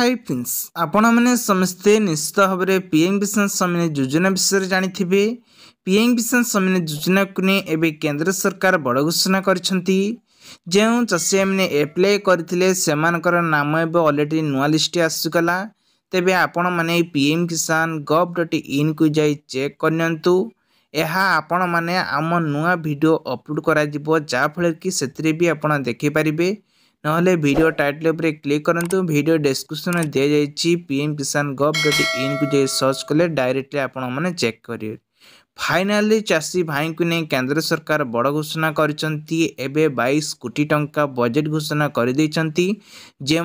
high prince ଆପଣମାନେ ସମସ୍ତେ ନିଶ୍ଚିତ ଭାବରେ ପିଏମ୍ କିଷାନ ସମ୍ମିନ ଯୋଜନା ବିଷୟରେ ଜାଣିଥିବେ ପିଏମ୍ କିଷାନ ସମ୍ମିନ ଯୋଜନାକୁ ନେଇ ଏବେ କେନ୍ଦ୍ର ସରକାର ବଡ଼ ଘୋଷଣା କରିଛନ୍ତି ଯେଉଁ ଚାଷୀମାନେ ଆପ୍ଲାଏ କରିଥିଲେ ସେମାନଙ୍କର ନାମ ଏବେ ଅଲରେଡ଼ି ନୂଆ ଲିଷ୍ଟ ଆସିଗଲା ତେବେ ଆପଣମାନେ ପିଏମ୍ କିଷାନ ଗଭ୍ ଡଟ୍ ଇନ୍କୁ ଯାଇ ଚେକ୍ କରିନିଅନ୍ତୁ ଏହା ଆପଣମାନେ ଆମ ନୂଆ ଭିଡ଼ିଓ ଅପଲୋଡ଼ କରାଯିବ ଯାହାଫଳରେ କି ସେଥିରେ ବି ଆପଣ ଦେଖିପାରିବେ নহলে ভিডিও টাইটল উপরে ক্লিক করতু ভিডিও ডেসক্রিপশনে দিয়ে যাই PM Kisan gov dot in কু যাই সর্চ কলে ডাইরেক্টলি আপন মানে চেক করবে ফাইনালি চাষী ভাইকে নিয়ে কেন্দ্র সরকার বড় ঘোষণা করেছেন এবে বাইশ কোটি টঙ্কা বজেট ঘোষণা করে দিয়েছেন যে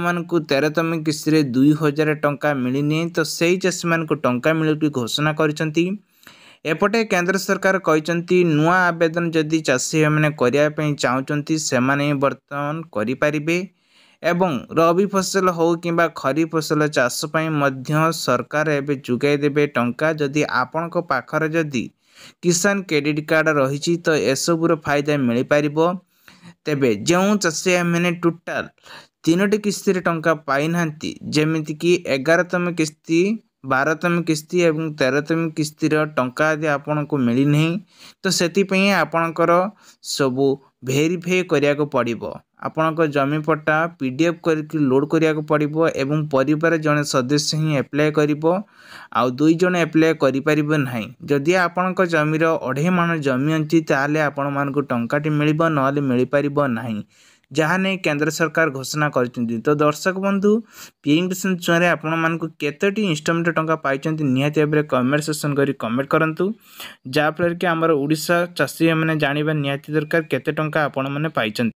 তেরতম কিস্তিরে দুই হাজার টঙ্কা মিলিনি তো সেই চাষী মানুষ টঙ্কা মিলুটি ঘোষণা করেছেন ଏପଟେ କେନ୍ଦ୍ର ସରକାର କହିଛନ୍ତି ନୂଆ ଆବେଦନ ଯଦି ଚାଷୀମାନେ କରିବା ପାଇଁ ଚାହୁଁଛନ୍ତି ସେମାନେ ବର୍ତ୍ତମାନ କରିପାରିବେ ଏବଂ ରବି ଫସଲ ହେଉ କିମ୍ବା ଖରିଫ ଫସଲ ଚାଷ ପାଇଁ ମଧ୍ୟ ସରକାର ଏବେ ଯୋଗାଇ ଦେବେ ଟଙ୍କା ଯଦି ଆପଣଙ୍କ ପାଖରେ ଯଦି କିଷାନ କ୍ରେଡ଼ିଟ୍ କାର୍ଡ଼ ରହିଛି ତ ଏସବୁର ଫାଇଦା ମିଳିପାରିବ ତେବେ ଯେଉଁ ଚାଷୀମାନେ ଟୋଟାଲ୍ ତିନୋଟି କିସ୍ତିରେ ଟଙ୍କା ପାଇନାହାନ୍ତି ଯେମିତିକି ଏଗାରତମ କିସ୍ତି ବାରତମ କିସ୍ତି ଏବଂ ତେରତମ କିସ୍ତିର ଟଙ୍କା ଯଦି ଆପଣଙ୍କୁ ମିଳିନାହିଁ ତ ସେଥିପାଇଁ ଆପଣଙ୍କର ସବୁ ଭେରିଫାଏ କରିବାକୁ ପଡ଼ିବ ଆପଣଙ୍କ ଜମିପଟା ପି ଡି ଏଫ୍ କରିକି ଲୋଡ଼୍ କରିବାକୁ ପଡ଼ିବ ଏବଂ ପରିବାର ଜଣେ ସଦସ୍ୟ ହିଁ ଆପ୍ଲାଏ କରିବ ଆଉ ଦୁଇ ଜଣ ଆପ୍ଲାଏ କରିପାରିବ ନାହିଁ ଯଦି ଆପଣଙ୍କ ଜମିର ଅଢ଼େଇ ମାଣ ଜମି ଅଛି ତାହେଲେ ଆପଣମାନଙ୍କୁ ଟଙ୍କାଟି ମିଳିବ ନହେଲେ ମିଳିପାରିବ ନାହିଁ ଯାହା ନେଇ କେନ୍ଦ୍ର ସରକାର ଘୋଷଣା କରିଛନ୍ତି ତ ଦର୍ଶକ ବନ୍ଧୁ ପିଏମ୍ କିଷାନ ଯୋଜନାରେ ଆପଣମାନଙ୍କୁ କେତୋଟି ଇନଷ୍ଟଲମେଣ୍ଟ ଟଙ୍କା ପାଇଛନ୍ତି ନିହାତି ଭାବରେ କମେଣ୍ଟ ସେକ୍ସନ୍ କରି କମେଣ୍ଟ କରନ୍ତୁ ଯାହାଫଳରେ କି ଆମର ଓଡ଼ିଶା ଚାଷୀମାନେ ଜାଣିବା ନିହାତି ଦରକାର କେତେ ଟଙ୍କା ଆପଣମାନେ ପାଇଛନ୍ତି